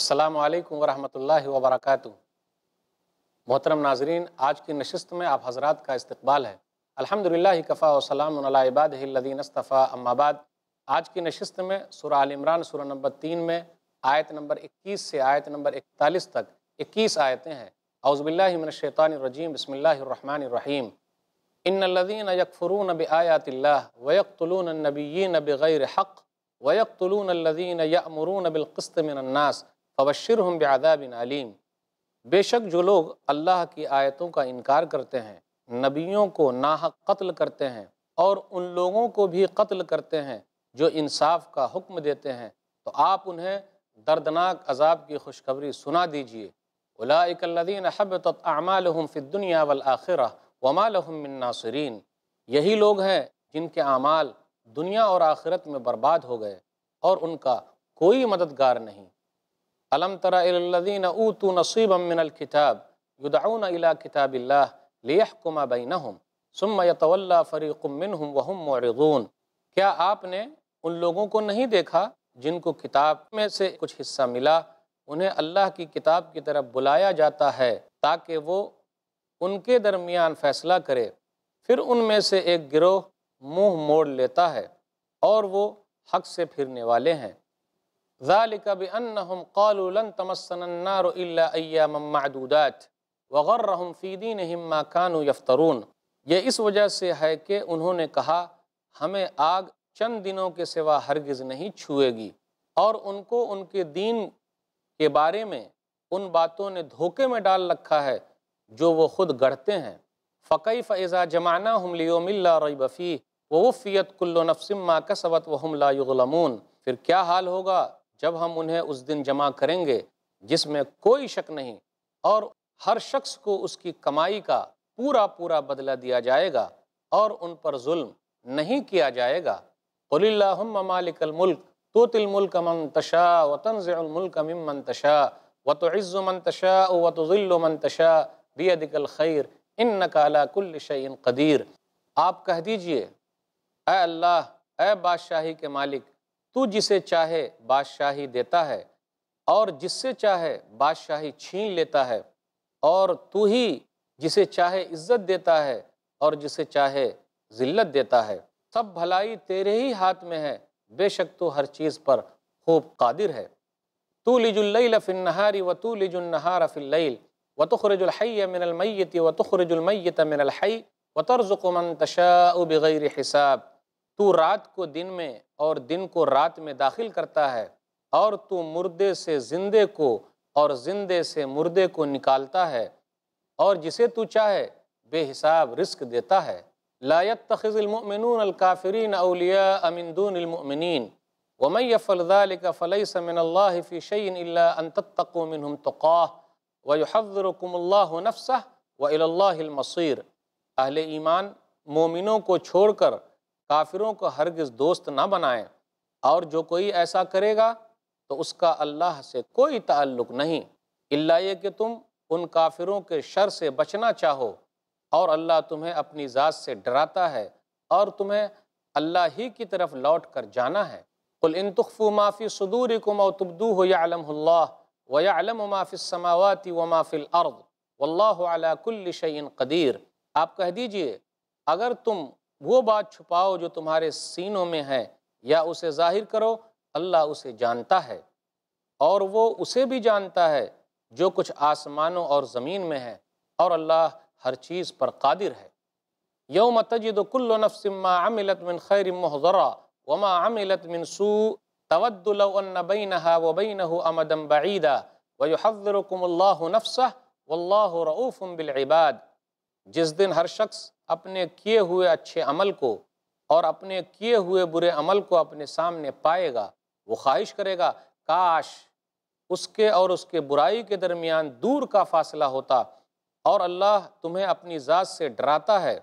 السلام علیکم ورحمۃ اللہ وبرکاتہ محترم ناظرین آج کی نشست میں آپ حضرات کا استقبال ہے الحمد للہ کفا السلام الہ اباد الدینصطفیٰ ام آباد آج کی نشست میں سورہ عال عمران سورہ نمبر تین میں آیت نمبر اکیس سے آیت نمبر اکتالیس تک اکیس آیتیں ہیں اعوذ باللہ من الشیطان الرجیم بسم اللہ الرحمن الرحیم ان انَََ لدینبِ آیات اللہ ویقتلون النبیین بغیر حق ویقتلون طلون اللّین بالقسط من الناس قبشر ہم بے علیم بے شک جو لوگ اللہ کی آیتوں کا انکار کرتے ہیں نبیوں کو ناحق قتل کرتے ہیں اور ان لوگوں کو بھی قتل کرتے ہیں جو انصاف کا حکم دیتے ہیں تو آپ انہیں دردناک عذاب کی خوشخبری سنا دیجیے اعمالهم فی الدنیا والآخرہ وما لهم من ناصرین یہی لوگ ہیں جن کے اعمال دنیا اور آخرت میں برباد ہو گئے اور ان کا کوئی مددگار نہیں الم تر الذين اوتوا نصيبا من الكتاب يدعون الى كتاب الله ليحكم بينهم ثم يتولى فريق منهم وهم معرضون کیا آپ نے ان لوگوں کو نہیں دیکھا جن کو کتاب میں سے کچھ حصہ ملا انہیں اللہ کی کتاب کی طرف بلایا جاتا ہے تاکہ وہ ان کے درمیان فیصلہ کرے پھر ان میں سے ایک گروہ منہ موڑ لیتا ہے اور وہ حق سے پھرنے والے ہیں مَعْدُودَاتِ وَغَرَّهُمْ فی دِينِهِمْ مَا كَانُوا یفترون یہ اس وجہ سے ہے کہ انہوں نے کہا ہمیں آگ چند دنوں کے سوا ہرگز نہیں چھوئے گی اور ان کو ان کے دین کے بارے میں ان باتوں نے دھوکے میں ڈال رکھا ہے جو وہ خود گڑھتے ہیں فقی فعضا جمانہ فِيهِ وفیت کل نَفْسِمْ مَا کسبت وَهُمْ لَا يُغْلَمُونَ پھر کیا حال ہوگا جب ہم انہیں اس دن جمع کریں گے جس میں کوئی شک نہیں اور ہر شخص کو اس کی کمائی کا پورا پورا بدلہ دیا جائے گا اور ان پر ظلم نہیں کیا جائے گا قُلِ اللَّهُمَّ مَالِكَ طوطل ملک الْمُلْكَ مَنْ ذی الملک الْمُلْكَ منتشا مَنْ و وَتُعِزُّ مَنْ ذیل وَتُظِلُّ مَنْ بے بِيَدِكَ الخیر اِنَّكَ عَلَىٰ کل شَيْءٍ قدیر آپ کہہ دیجئے اے اللہ اے بادشاہی کے مالک تو جسے چاہے بادشاہی دیتا ہے اور جس سے چاہے بادشاہی چھین لیتا ہے اور تو ہی جسے چاہے عزت دیتا ہے اور جسے چاہے ذلت دیتا ہے سب بھلائی تیرے ہی ہاتھ میں ہے بے شک تو ہر چیز پر خوب قادر ہے تو اللیل فی النہاری و تو لج فی اللیل و تخرج الحی من المیت و تخرج المیت من الحی و ترزق من بغیر حساب تو رات کو دن میں اور دن کو رات میں داخل کرتا ہے اور تو مردے سے زندے کو اور زندے سے مردے کو نکالتا ہے اور جسے تو چاہے بے حساب رزق دیتا ہے المؤمنون الكافرين المنون من دون امندون ومن يفعل ذلك فليس من الله في اللہ الا ان تتقوا منهم تقاه ويحذركم اللہ نفسہ والی الله المصیر اہل ایمان مومنوں کو چھوڑ کر کافروں کو ہرگز دوست نہ بنائیں اور جو کوئی ایسا کرے گا تو اس کا اللہ سے کوئی تعلق نہیں اللہ یہ کہ تم ان کافروں کے شر سے بچنا چاہو اور اللہ تمہیں اپنی ذات سے ڈراتا ہے اور تمہیں اللہ ہی کی طرف لوٹ کر جانا ہے النتخو مافی صدور تبدو یا الم اللہ و یا الم و مافی سماواتی و مافل ارد اللہ علا کلشعین قدیر آپ کہہ دیجئے اگر تم وہ بات چھپاؤ جو تمہارے سینوں میں ہے یا اسے ظاہر کرو اللہ اسے جانتا ہے اور وہ اسے بھی جانتا ہے جو کچھ آسمانوں اور زمین میں ہے اور اللہ ہر چیز پر قادر ہے یوم تجد کل نفس ما عملت من خیر یومت وما عملت من سوء تود لو ان بینہا و اللہ نفسہ واللہ رعوف بالعباد جس دن ہر شخص اپنے کیے ہوئے اچھے عمل کو اور اپنے کیے ہوئے برے عمل کو اپنے سامنے پائے گا وہ خواہش کرے گا کاش اس کے اور اس کے برائی کے درمیان دور کا فاصلہ ہوتا اور اللہ تمہیں اپنی ذات سے ڈراتا ہے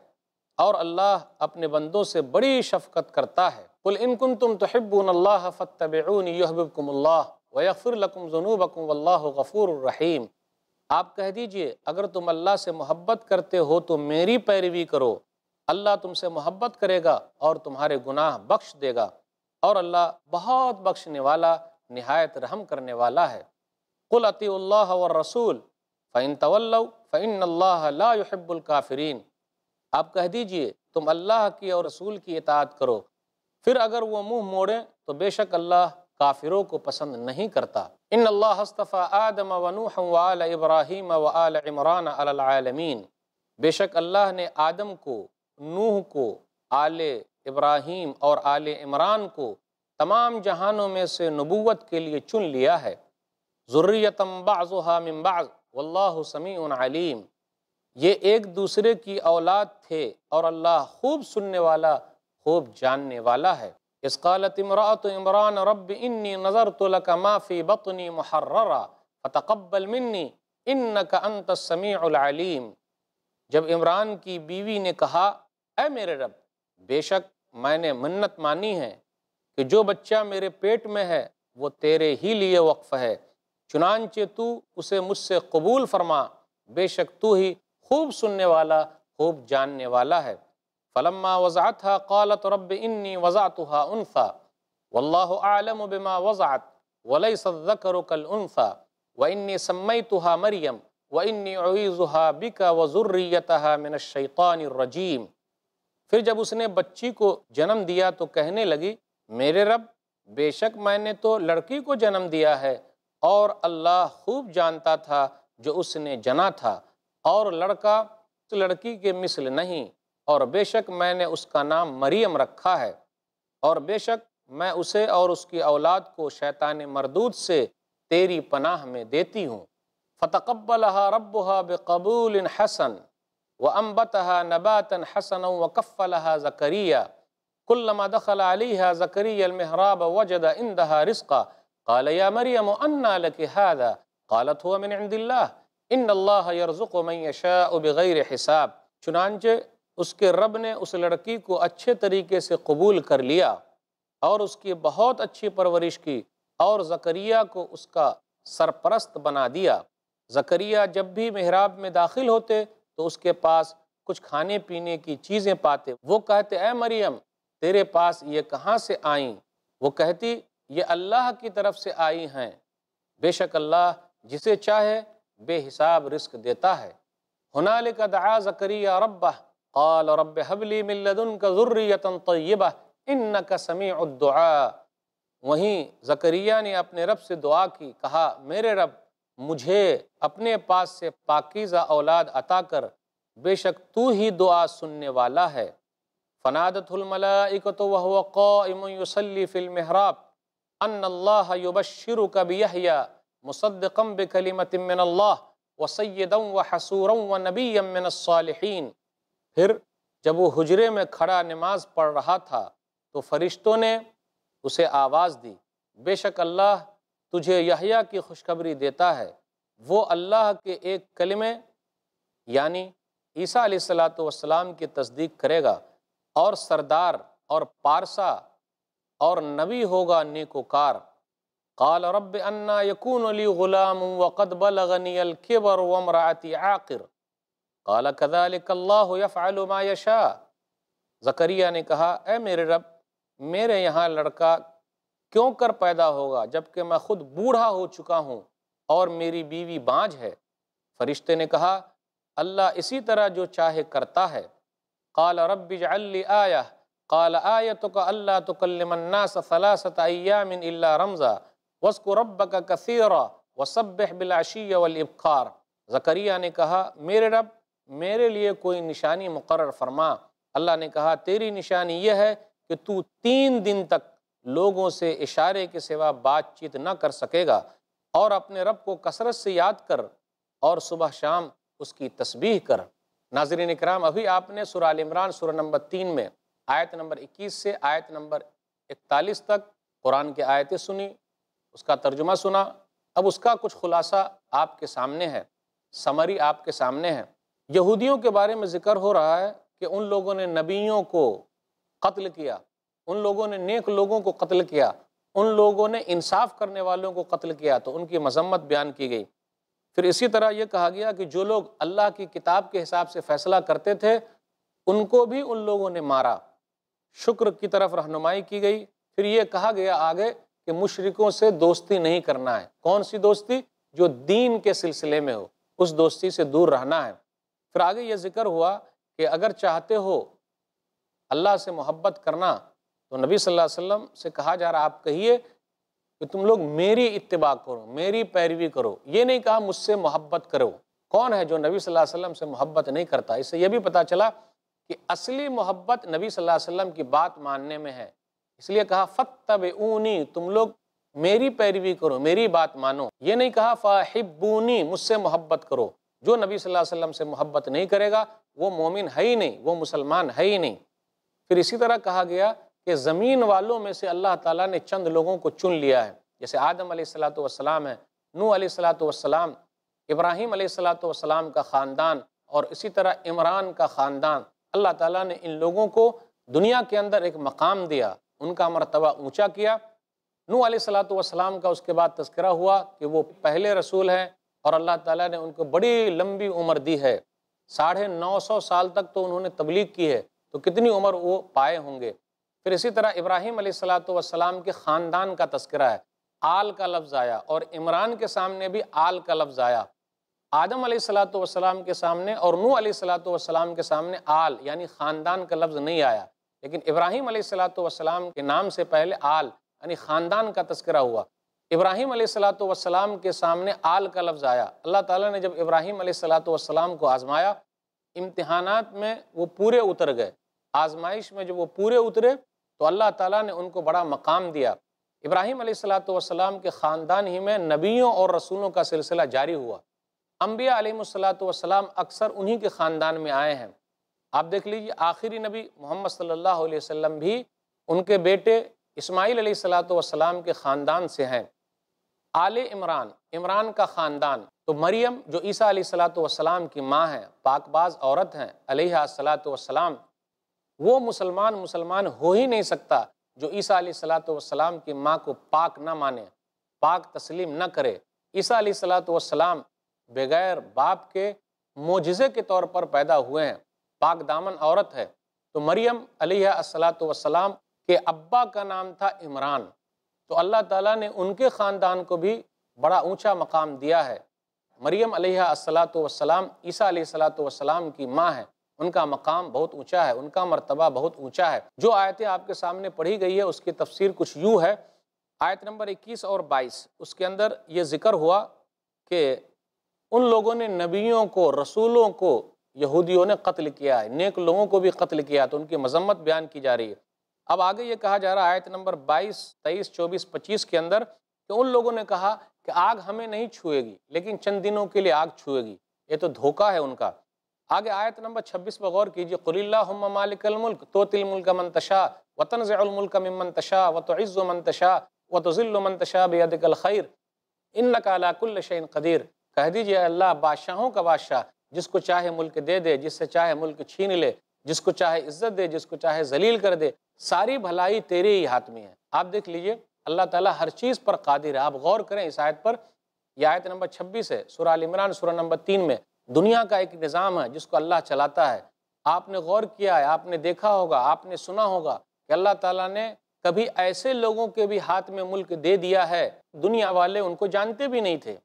اور اللہ اپنے بندوں سے بڑی شفقت کرتا ہے کل انکن تم تو اللہ فتب کم اللہ وََ لکم زنو بکوم اللہ غفور الرحیم آپ کہہ دیجئے اگر تم اللہ سے محبت کرتے ہو تو میری پیروی کرو اللہ تم سے محبت کرے گا اور تمہارے گناہ بخش دے گا اور اللہ بہت بخشنے والا نہایت رحم کرنے والا ہے قلعی اللہ وَالرَّسُولِ فَإِن تَوَلَّوْا فَإِنَّ اللَّهَ لَا يُحِبُّ الْكَافِرِينَ آپ کہہ دیجئے تم اللہ کی اور رسول کی اطاعت کرو پھر اگر وہ منہ موڑیں تو بے شک اللہ کافروں کو پسند نہیں کرتا ان اللہ اللّہ آدم و و نوح آل ابراہیم و آل عمران علی العالمین بے شک اللہ نے آدم کو نوح کو آل ابراہیم اور آل عمران کو تمام جہانوں میں سے نبوت کے لیے چن لیا ہے ضروریتم بعضها من بعض واللہ سمیع علیم یہ ایک دوسرے کی اولاد تھے اور اللہ خوب سننے والا خوب جاننے والا ہے اس قالت عمرا عمران رب انی نظر تو ما فی بطنی محررا فتقبل منی ان انت السمیع العلیم جب عمران کی بیوی نے کہا اے میرے رب بے شک میں نے منت مانی ہے کہ جو بچہ میرے پیٹ میں ہے وہ تیرے ہی لیے وقف ہے چنانچہ تو اسے مجھ سے قبول فرما بے شک تو ہی خوب سننے والا خوب جاننے والا ہے فلما وضعتها قالت رب انی وضعتها تو حا انفا و اللہ بما وضعت وليس سدر و وانی عنفا و اِنِ سمئی تو مریم و اِن بکا الرجیم پھر جب اس نے بچی کو جنم دیا تو کہنے لگی میرے رب بے شک میں نے تو لڑکی کو جنم دیا ہے اور اللہ خوب جانتا تھا جو اس نے جنا تھا اور لڑکا لڑکی کے مثل نہیں اور بے شک میں نے اس کا نام مریم رکھا ہے اور بے شک میں اسے اور اس کی اولاد کو شیطان مردود سے تیری پناہ میں دیتی ہوں فتقبلہ ربها بقبول حسن وانبتها نباتا حسنا وكفلها زكريا كلما دخل عليها زكريا المحراب وجد عندها رزقا قال يا مريم ان لك هذا قالت هو من عند الله ان الله يرزق من يشاء بغير حساب چنانچہ اس کے رب نے اس لڑکی کو اچھے طریقے سے قبول کر لیا اور اس کی بہت اچھی پرورش کی اور زکریہ کو اس کا سرپرست بنا دیا زکریہ جب بھی محراب میں داخل ہوتے تو اس کے پاس کچھ کھانے پینے کی چیزیں پاتے وہ کہتے اے مریم تیرے پاس یہ کہاں سے آئیں وہ کہتی یہ اللہ کی طرف سے آئی ہیں بے شک اللہ جسے چاہے بے حساب رزق دیتا ہے ہنالک دعا زکریہ ربہ قال رب حبلی ملدن کا ذریتا طیبہ انکا سمیع الدعا وہیں زکریہ نے اپنے رب سے دعا کی کہا میرے رب مجھے اپنے پاس سے پاکیزہ اولاد عطا کر بے شک تو ہی دعا سننے والا ہے فنادت الملائکت قائم یسلی فی المحراب ان اللہ من اللہ وسیدا وحسورا ونبیا من الصالحین پھر جب وہ حجرے میں کھڑا نماز پڑھ رہا تھا تو فرشتوں نے اسے آواز دی بے شک اللہ تجھے یحییٰ کی خوشخبری دیتا ہے وہ اللہ کے ایک کلمے یعنی عیسیٰ علیہ السلاۃ کی تصدیق کرے گا اور سردار اور پارسا اور نبی ہوگا نیک و کار لی رب وقد بلغنی غلام ومرعتی عاقر قال کذلک اللہ یفعل ما یشاء زکریہ نے کہا اے میرے رب میرے یہاں لڑکا کیوں کر پیدا ہوگا جبکہ میں خود بوڑھا ہو چکا ہوں اور میری بیوی بانج ہے فرشتے نے کہا اللہ اسی طرح جو چاہے کرتا ہے قال رب لی آیہ قال آیتک اللہ تکلم الناس ثلاثت ایام الا وسکو وزکو ربک کثیرا بالعشی وبقار زکریہ نے کہا میرے رب میرے لیے کوئی نشانی مقرر فرما اللہ نے کہا تیری نشانی یہ ہے کہ تو تین دن تک لوگوں سے اشارے کے سوا بات چیت نہ کر سکے گا اور اپنے رب کو کثرت سے یاد کر اور صبح شام اس کی تسبیح کر ناظرین اکرام ابھی آپ نے سرال عمران سورہ نمبر تین میں آیت نمبر اکیس سے آیت نمبر اکتالیس تک قرآن کی آیتیں سنی اس کا ترجمہ سنا اب اس کا کچھ خلاصہ آپ کے سامنے ہے سمری آپ کے سامنے ہے یہودیوں کے بارے میں ذکر ہو رہا ہے کہ ان لوگوں نے نبیوں کو قتل کیا ان لوگوں نے نیک لوگوں کو قتل کیا ان لوگوں نے انصاف کرنے والوں کو قتل کیا تو ان کی مذمت بیان کی گئی پھر اسی طرح یہ کہا گیا کہ جو لوگ اللہ کی کتاب کے حساب سے فیصلہ کرتے تھے ان کو بھی ان لوگوں نے مارا شکر کی طرف رہنمائی کی گئی پھر یہ کہا گیا آگے کہ مشرقوں سے دوستی نہیں کرنا ہے کون سی دوستی جو دین کے سلسلے میں ہو اس دوستی سے دور رہنا ہے پھر آگے یہ ذکر ہوا کہ اگر چاہتے ہو اللہ سے محبت کرنا تو نبی صلی اللہ علیہ وسلم سے کہا جا رہا آپ کہیے کہ تم لوگ میری اتباع کرو میری پیروی کرو یہ نہیں کہا مجھ سے محبت کرو کون ہے جو نبی صلی اللہ علیہ وسلم سے محبت نہیں کرتا اس سے یہ بھی پتہ چلا کہ اصلی محبت نبی صلی اللہ علیہ وسلم کی بات ماننے میں ہے اس لیے کہا فتب اونی تم لوگ میری پیروی کرو میری بات مانو یہ نہیں کہا فاحبونی مجھ سے محبت کرو جو نبی صلی اللہ علیہ وسلم سے محبت نہیں کرے گا وہ مومن ہے ہی نہیں وہ مسلمان ہے ہی نہیں پھر اسی طرح کہا گیا کہ زمین والوں میں سے اللہ تعالیٰ نے چند لوگوں کو چن لیا ہے جیسے آدم علیہ السلام ہے نو علیہ السلام والسلام ابراہیم علیہ السلام والسلام کا خاندان اور اسی طرح عمران کا خاندان اللہ تعالیٰ نے ان لوگوں کو دنیا کے اندر ایک مقام دیا ان کا مرتبہ اونچا کیا نو علیہ السلام کا اس کے بعد تذکرہ ہوا کہ وہ پہلے رسول ہیں اور اللہ تعالیٰ نے ان کو بڑی لمبی عمر دی ہے ساڑھے نو سو سال تک تو انہوں نے تبلیغ کی ہے تو کتنی عمر وہ پائے ہوں گے پھر اسی طرح ابراہیم علیہ السلاۃ والسلام کے خاندان کا تذکرہ ہے آل کا لفظ آیا اور عمران کے سامنے بھی آل کا لفظ آیا آدم علیہ السلاۃ والسلام کے سامنے اور نو علیہ السلاۃ والسلام کے سامنے آل یعنی خاندان کا لفظ نہیں آیا لیکن ابراہیم علیہ السلاۃ والسلام کے نام سے پہلے آل یعنی خاندان کا تذکرہ ہوا ابراہیم علیہ السلاۃ والسلام کے سامنے آل کا لفظ آیا اللہ تعالیٰ نے جب ابراہیم علیہ السلاۃ والسلام کو آزمایا امتحانات میں وہ پورے اتر گئے آزمائش میں جب وہ پورے اترے تو اللہ تعالیٰ نے ان کو بڑا مقام دیا ابراہیم علیہ السلاۃ والسلام کے خاندان ہی میں نبیوں اور رسولوں کا سلسلہ جاری ہوا انبیاء علیہ السلاۃ والسلام اکثر انہی کے خاندان میں آئے ہیں آپ دیکھ لیجیے آخری نبی محمد صلی اللہ علیہ وسلم بھی ان کے بیٹے اسماعیل علیہ السلاۃ والسلام کے خاندان سے ہیں آل عمران عمران کا خاندان تو مریم جو عیسیٰ علیہ السلام کی ماں ہیں پاک باز عورت ہیں علیہ السلام وہ مسلمان مسلمان ہو ہی نہیں سکتا جو عیسیٰ علیہ السلام کی ماں کو پاک نہ مانے پاک تسلیم نہ کرے عیسیٰ علیہ السلام بغیر باپ کے موجزے کے طور پر پیدا ہوئے ہیں پاک دامن عورت ہے تو مریم علیہ السلام کے ابا کا نام تھا عمران تو اللہ تعالیٰ نے ان کے خاندان کو بھی بڑا اونچا مقام دیا ہے مریم علیہ السلاۃ عیسیٰ علیہ السلام کی ماں ہیں ان کا مقام بہت اونچا ہے ان کا مرتبہ بہت اونچا ہے جو آیتیں آپ کے سامنے پڑھی گئی ہے اس کی تفسیر کچھ یوں ہے آیت نمبر اکیس اور بائیس اس کے اندر یہ ذکر ہوا کہ ان لوگوں نے نبیوں کو رسولوں کو یہودیوں نے قتل کیا ہے نیک لوگوں کو بھی قتل کیا تو ان کی مذمت بیان کی جا رہی ہے اب آگے یہ کہا جا رہا آیت نمبر بائیس تیئیس چوبیس پچیس کے اندر کہ ان لوگوں نے کہا کہ آگ ہمیں نہیں چھوئے گی لیکن چند دنوں کے لیے آگ چھوئے گی یہ تو دھوکہ ہے ان کا آگے آیت نمبر چھبیس پر غور کیجیے قُلِ اللَّهُمَّ مَالِكَ الملک تُوْتِ الْمُلْكَ منتشا تَشَا وَتَنْزِعُ الْمُلْكَ منتشا و تو عز و منتشا و تو تَشَا و منتشا اِنَّكَ عَلَىٰ الخیر ان قَدِيرِ قدیر کہہ دیجئے اللہ بادشاہوں کا بادشاہ جس کو چاہے ملک دے دے جس سے چاہے ملک چھین لے جس کو چاہے عزت دے جس کو چاہے ذلیل کر دے ساری بھلائی تیرے ہی ہاتھ میں ہے آپ دیکھ لیجئے اللہ تعالیٰ ہر چیز پر قادر ہے آپ غور کریں اس آیت پر یہ آیت نمبر چھبیس ہے سورہ عمران سورہ نمبر تین میں دنیا کا ایک نظام ہے جس کو اللہ چلاتا ہے آپ نے غور کیا ہے آپ نے دیکھا ہوگا آپ نے سنا ہوگا کہ اللہ تعالیٰ نے کبھی ایسے لوگوں کے بھی ہاتھ میں ملک دے دیا ہے دنیا والے ان کو جانتے بھی نہیں تھے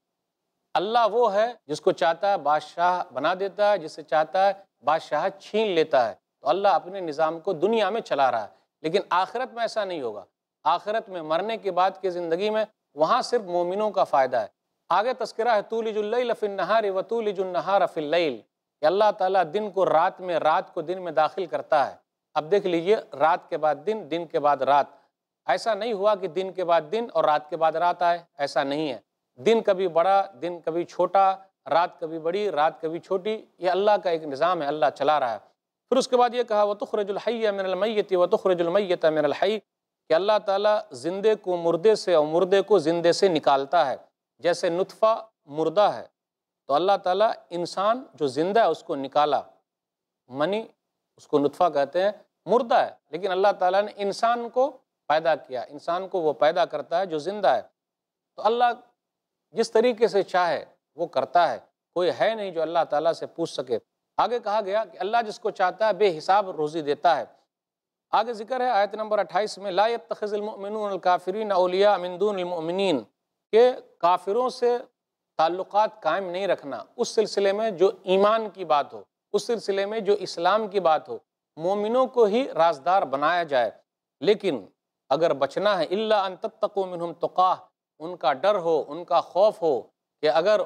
اللہ وہ ہے جس کو چاہتا ہے بادشاہ بنا دیتا ہے جس سے چاہتا ہے بادشاہ چھین لیتا ہے تو اللہ اپنے نظام کو دنیا میں چلا رہا ہے لیکن آخرت میں ایسا نہیں ہوگا آخرت میں مرنے کے بعد کی زندگی میں وہاں صرف مومنوں کا فائدہ ہے آگے تذکرہ ہے اللیل فی النہار و نہار النہار فی اللیل کہ اللہ تعالیٰ دن کو رات میں رات کو دن میں داخل کرتا ہے اب دیکھ لیجئے رات کے بعد دن دن کے بعد رات ایسا نہیں ہوا کہ دن کے بعد دن اور رات کے بعد رات آئے ایسا نہیں ہے دن کبھی بڑا دن کبھی چھوٹا رات کبھی بڑی رات کبھی چھوٹی یہ اللہ کا ایک نظام ہے اللہ چلا رہا ہے پھر اس کے بعد یہ کہا وہ الْحَيَّ مِنَ الْمَيَّتِ وَتُخْرَجُ الْمَيَّتَ مِنَ الْحَيِّ المیت کہ اللہ تعالیٰ زندے کو مردے سے اور مردے کو زندے سے نکالتا ہے جیسے نطفہ مردہ ہے تو اللہ تعالیٰ انسان جو زندہ ہے اس کو نکالا منی اس کو نطفہ کہتے ہیں مردہ ہے لیکن اللہ تعالیٰ نے انسان کو پیدا کیا انسان کو وہ پیدا کرتا ہے جو زندہ ہے تو اللہ جس طریقے سے چاہے وہ کرتا ہے کوئی ہے نہیں جو اللہ تعالیٰ سے پوچھ سکے آگے کہا گیا کہ اللہ جس کو چاہتا ہے بے حساب روزی دیتا ہے آگے ذکر ہے آیت نمبر اٹھائیس میں لا يتخذ المؤمنون الکافرین اولیاء من دون المؤمنین کہ کافروں سے تعلقات قائم نہیں رکھنا اس سلسلے میں جو ایمان کی بات ہو اس سلسلے میں جو اسلام کی بات ہو مومنوں کو ہی رازدار بنایا جائے لیکن اگر بچنا ہے اللہ ان تتقو منہم تقاہ ان کا ڈر ہو ان کا خوف ہو کہ اگر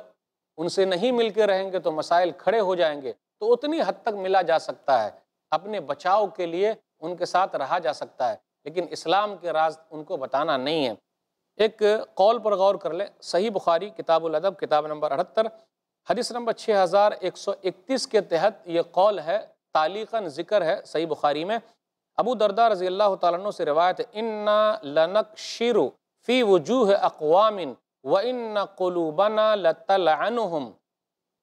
ان سے نہیں مل کے رہیں گے تو مسائل کھڑے ہو جائیں گے تو اتنی حد تک ملا جا سکتا ہے اپنے بچاؤ کے لیے ان کے ساتھ رہا جا سکتا ہے لیکن اسلام کے راز ان کو بتانا نہیں ہے ایک قول پر غور کر لیں صحیح بخاری کتاب الادب کتاب نمبر 78 حدیث نمبر 6131 کے تحت یہ قول ہے تعلیقاً ذکر ہے صحیح بخاری میں ابو دردار رضی اللہ تعالیٰ عنہ سے روایت ہے اِنَّا لنک شیرو فی وجوہ اقوامن و ان قلوبنا قلوبا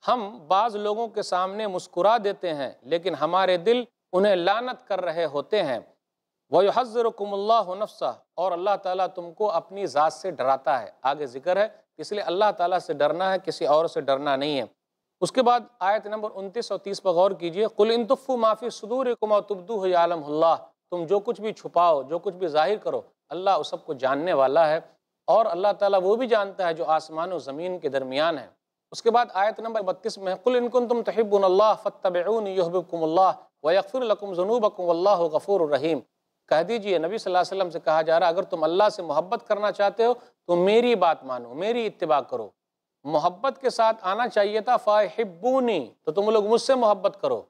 ہم بعض لوگوں کے سامنے مسکرا دیتے ہیں لیکن ہمارے دل انہیں لانت کر رہے ہوتے ہیں وہ اللَّهُ اللہ اور اللہ تعالیٰ تم کو اپنی ذات سے ڈراتا ہے آگے ذکر ہے اس لیے اللہ تعالیٰ سے ڈرنا ہے کسی اور سے ڈرنا نہیں ہے اس کے بعد آیت نمبر انتیس اور تیس پر غور کیجیے کل انتف معافی صدور تبدو عالم اللہ تم جو کچھ بھی چھپاؤ جو کچھ بھی ظاہر کرو اللہ اس سب کو جاننے والا ہے اور اللہ تعالیٰ وہ بھی جانتا ہے جو آسمان و زمین کے درمیان ہے اس کے بعد آیت نمبر بتیس میں قُلْ تم تُمْ اللہ فتح فَاتَّبِعُونِ يُحْبِبْكُمُ اللہ وَيَغْفِرُ لَكُمْ القم وَاللَّهُ اللہ الرَّحِيمُ غفور الرحیم کہہ دیجئے نبی صلی اللہ علیہ وسلم سے کہا جا رہا اگر تم اللہ سے محبت کرنا چاہتے ہو تو میری بات مانو میری اتباع کرو محبت کے ساتھ آنا چاہیے تھا فَاحِبُّونِ تو تم لوگ مجھ سے محبت کرو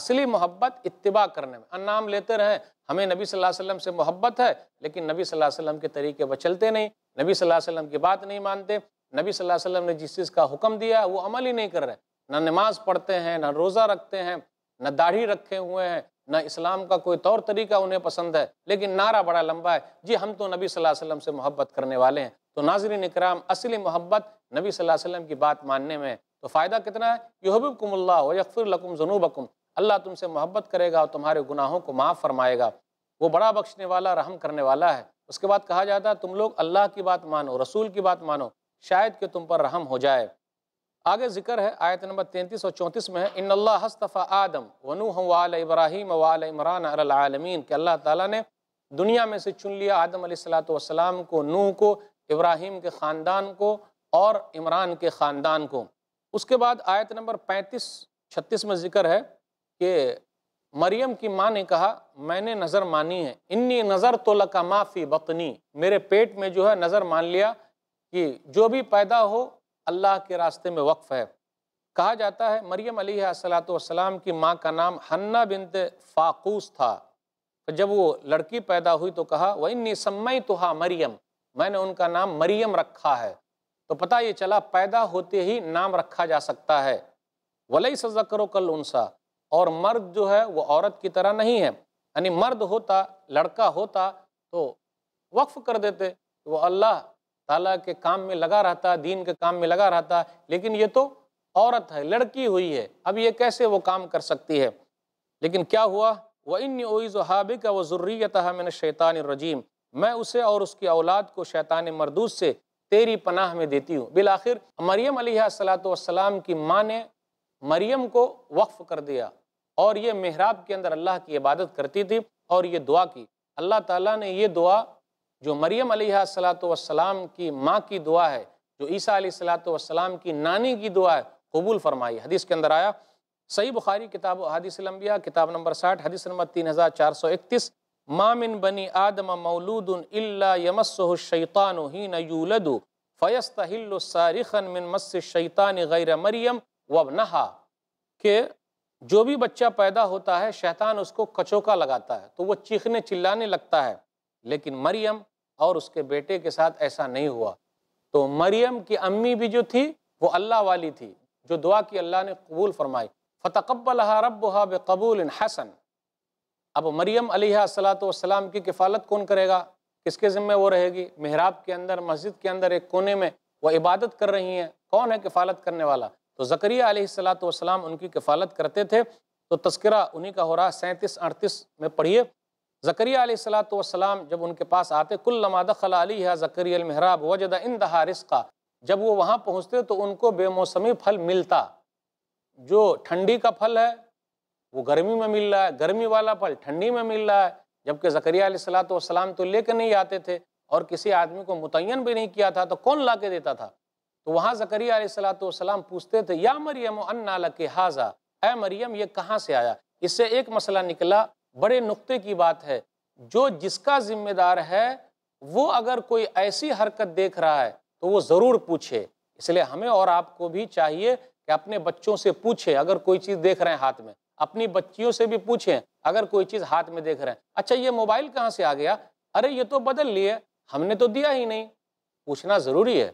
اصلی محبت اتباع کرنے میں انام لیتے رہیں ہمیں نبی صلی اللہ علیہ وسلم سے محبت ہے لیکن نبی صلی اللہ علیہ وسلم کے طریقے وہ چلتے نہیں نبی صلی اللہ علیہ وسلم کی بات نہیں مانتے نبی صلی اللہ علیہ وسلم نے جس چیز کا حکم دیا وہ عمل ہی نہیں کر رہے نہ نماز پڑھتے ہیں نہ روزہ رکھتے ہیں نہ داڑھی رکھے ہوئے ہیں نہ اسلام کا کوئی طور طریقہ انہیں پسند ہے لیکن نعرہ بڑا لمبا ہے جی ہم تو نبی صلی اللہ علیہ وسلم سے محبت کرنے والے ہیں تو ناظرین اکرام اصلی محبت نبی صلی اللہ علیہ وسلم کی بات ماننے میں تو فائدہ کتنا ہے یحببکم اللہ و یغفر لکم ذنوبکم اللہ تم سے محبت کرے گا اور تمہارے گناہوں کو معاف فرمائے گا وہ بڑا بخشنے والا رحم کرنے والا ہے اس کے بعد کہا جاتا ہے تم لوگ اللہ کی بات مانو رسول کی بات مانو شاید کہ تم پر رحم ہو جائے آگے ذکر ہے آیت نمبر تینتیس اور چونتیس میں ہے ان اللہ حصفہ آدم ونوح وعال ابراہیم وعال عمران علی العالمین کہ اللہ تعالیٰ نے دنیا میں سے چن لیا آدم علیہ السلاۃ والسلام کو نوح کو ابراہیم کے خاندان کو اور عمران کے خاندان کو اس کے بعد آیت نمبر پینتیس چھتیس میں ذکر ہے کہ مریم کی ماں نے کہا میں نے نظر مانی ہے انی نظر تو لکا ما فی بطنی میرے پیٹ میں جو ہے نظر مان لیا کہ جو بھی پیدا ہو اللہ کے راستے میں وقف ہے کہا جاتا ہے مریم علیہ السلام کی ماں کا نام حنہ بنت فاقوس تھا جب وہ لڑکی پیدا ہوئی تو کہا وہ اِن سمئی تو مریم میں نے ان کا نام مریم رکھا ہے تو پتہ یہ چلا پیدا ہوتے ہی نام رکھا جا سکتا ہے ولی سزا کرو کل اور مرد جو ہے وہ عورت کی طرح نہیں ہے یعنی مرد ہوتا لڑکا ہوتا تو وقف کر دیتے وہ اللہ تعالیٰ کے کام میں لگا رہتا دین کے کام میں لگا رہتا لیکن یہ تو عورت ہے لڑکی ہوئی ہے اب یہ کیسے وہ کام کر سکتی ہے لیکن کیا ہوا وہ انابق حَابِكَ وَزُرِّيَّتَهَا مِنَ الشَّيْطَانِ الرَّجِيمِ شیطان الرجیم میں اسے اور اس کی اولاد کو شیطان مردود سے تیری پناہ میں دیتی ہوں بالآخر مریم علیہ السلام کی ماں نے مریم کو وقف کر دیا اور یہ محراب کے اندر اللہ کی عبادت کرتی تھی اور یہ دعا کی اللہ تعالیٰ نے یہ دعا جو مریم علیہ السلام کی ماں کی دعا ہے جو عیسیٰ علیہ صلاۃ کی نانی کی دعا ہے قبول فرمائی حدیث کے اندر آیا صحیح بخاری کتاب حدیث الانبیاء کتاب نمبر ساٹھ حدیث نمبر تین ہزار چار سو اکتیس مامن بنی آدم مولود یمس الشّیان ہی نیو لدو فیصت ہلصار من مس الشیطان غیر مریم وابنہا نہا کہ جو بھی بچہ پیدا ہوتا ہے شیطان اس کو کچوکا لگاتا ہے تو وہ چیخنے چلانے لگتا ہے لیکن مریم اور اس کے بیٹے کے ساتھ ایسا نہیں ہوا تو مریم کی امی بھی جو تھی وہ اللہ والی تھی جو دعا کی اللہ نے قبول فرمائی فَتَقَبَّلَهَا الحا رب حَسَن حسن اب مریم علیہ السلام کی کفالت کون کرے گا کس کے ذمہ وہ رہے گی محراب کے اندر مسجد کے اندر ایک کونے میں وہ عبادت کر رہی ہیں کون ہے کفالت کرنے والا تو زکریہ علیہ السلاۃ والسلام ان کی کفالت کرتے تھے تو تذکرہ انہی کا ہو رہا سینتیس اڑتیس میں پڑھیے زکریہ علیہ السلاۃ والسلام جب ان کے پاس آتے کل لمادہ خلع علیہ ذکری المحراب وجد اندہا ان جب وہ وہاں پہنچتے تو ان کو بے موسمی پھل ملتا جو ٹھنڈی کا پھل ہے وہ گرمی میں مل رہا ہے گرمی والا پھل ٹھنڈی میں مل رہا ہے جبکہ زکریہ علیہ السلاۃ والسلام تو لے کے نہیں آتے تھے اور کسی آدمی کو متعین بھی نہیں کیا تھا تو کون لا کے دیتا تھا تو وہاں زکریہ علیہ السلام پوچھتے تھے یا مریم انا انالک حاضہ اے مریم یہ کہاں سے آیا اس سے ایک مسئلہ نکلا بڑے نقطے کی بات ہے جو جس کا ذمہ دار ہے وہ اگر کوئی ایسی حرکت دیکھ رہا ہے تو وہ ضرور پوچھے اس لیے ہمیں اور آپ کو بھی چاہیے کہ اپنے بچوں سے پوچھیں اگر کوئی چیز دیکھ رہے ہیں ہاتھ میں اپنی بچیوں سے بھی پوچھیں اگر کوئی چیز ہاتھ میں دیکھ رہے ہیں اچھا یہ موبائل کہاں سے آ گیا ارے یہ تو بدل لیے ہم نے تو دیا ہی نہیں پوچھنا ضروری ہے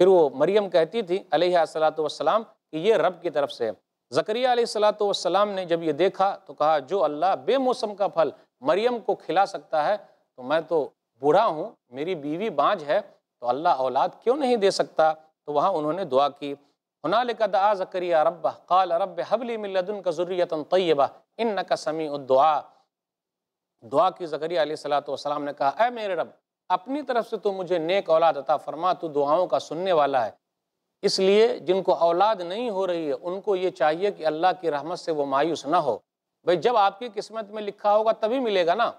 پھر وہ مریم کہتی تھی علیہ السلاۃ والسلام کہ یہ رب کی طرف سے ہے زکریہ علیہ السلاۃ والسلام نے جب یہ دیکھا تو کہا جو اللہ بے موسم کا پھل مریم کو کھلا سکتا ہے تو میں تو بوڑھا ہوں میری بیوی بانج ہے تو اللہ اولاد کیوں نہیں دے سکتا تو وہاں انہوں نے دعا ہنا حنال دعا زکریہ رب قال رب حبلی ملدن کا ضروریت دعا کی زکریہ علیہ السلاۃ والسلام نے کہا اے میرے رب اپنی طرف سے تو مجھے نیک اولاد عطا فرما تو دعاؤں کا سننے والا ہے اس لیے جن کو اولاد نہیں ہو رہی ہے ان کو یہ چاہیے کہ اللہ کی رحمت سے وہ مایوس نہ ہو بھئی جب آپ کی قسمت میں لکھا ہوگا تبھی ملے گا نا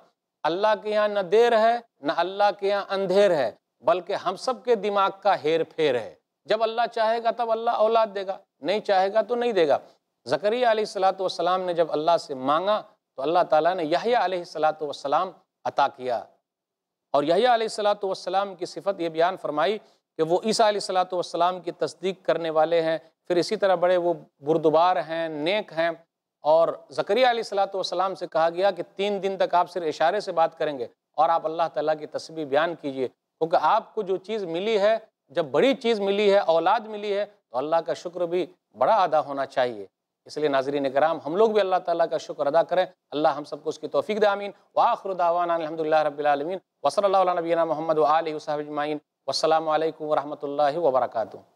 اللہ کے یہاں نہ دیر ہے نہ اللہ کے یہاں اندھیر ہے بلکہ ہم سب کے دماغ کا ہیر پھیر ہے جب اللہ چاہے گا تب اللہ اولاد دے گا نہیں چاہے گا تو نہیں دے گا زکری علیہ صلاط والسلام نے جب اللہ سے مانگا تو اللہ تعالیٰ نے یحییٰ علیہ الصلاط والسلام عطا کیا اور یہی علیہ السلاۃ والسلام السلام کی صفت یہ بیان فرمائی کہ وہ عیسیٰ علیہ السلاۃ والسلام کی تصدیق کرنے والے ہیں پھر اسی طرح بڑے وہ بردبار ہیں نیک ہیں اور زکریہ علیہ السلاۃ والسلام سے کہا گیا کہ تین دن تک آپ صرف اشارے سے بات کریں گے اور آپ اللہ تعالیٰ کی تصویر بیان کیجئے کیونکہ آپ کو جو چیز ملی ہے جب بڑی چیز ملی ہے اولاد ملی ہے تو اللہ کا شکر بھی بڑا ادا ہونا چاہیے اس لیے ناظرین کرام ہم لوگ بھی اللہ تعالیٰ کا شکر ادا کریں اللہ ہم سب کو اس کی توفیق دے دامین واخردآ الحمد اللہ رب العالمین وصلی اللہ علیہ نبینا محمد علیہ و صحیح والسلام علیکم و اللہ وبرکاتہ